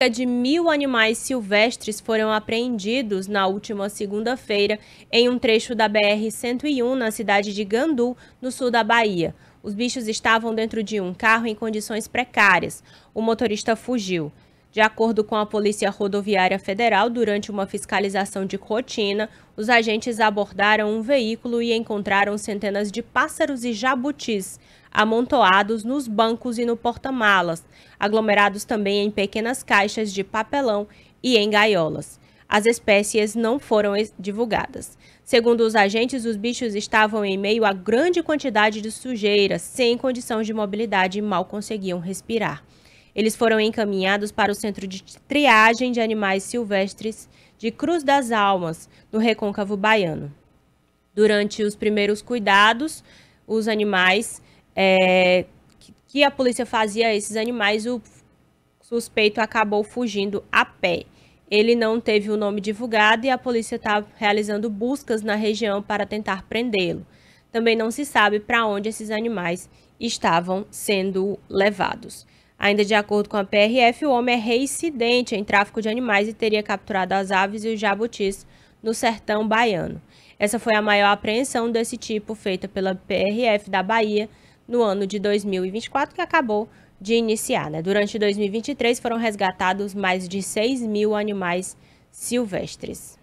Cerca de mil animais silvestres foram apreendidos na última segunda-feira em um trecho da BR-101 na cidade de Gandu, no sul da Bahia. Os bichos estavam dentro de um carro em condições precárias. O motorista fugiu. De acordo com a Polícia Rodoviária Federal, durante uma fiscalização de rotina, os agentes abordaram um veículo e encontraram centenas de pássaros e jabutis amontoados nos bancos e no porta-malas, aglomerados também em pequenas caixas de papelão e em gaiolas. As espécies não foram divulgadas. Segundo os agentes, os bichos estavam em meio a grande quantidade de sujeira, sem condições de mobilidade e mal conseguiam respirar. Eles foram encaminhados para o Centro de Triagem de Animais Silvestres de Cruz das Almas, no Recôncavo Baiano. Durante os primeiros cuidados, os animais é, que a polícia fazia a esses animais, o suspeito acabou fugindo a pé. Ele não teve o nome divulgado e a polícia está realizando buscas na região para tentar prendê-lo. Também não se sabe para onde esses animais estavam sendo levados. Ainda de acordo com a PRF, o homem é reincidente em tráfico de animais e teria capturado as aves e os jabutis no sertão baiano. Essa foi a maior apreensão desse tipo feita pela PRF da Bahia no ano de 2024, que acabou de iniciar. Né? Durante 2023 foram resgatados mais de 6 mil animais silvestres.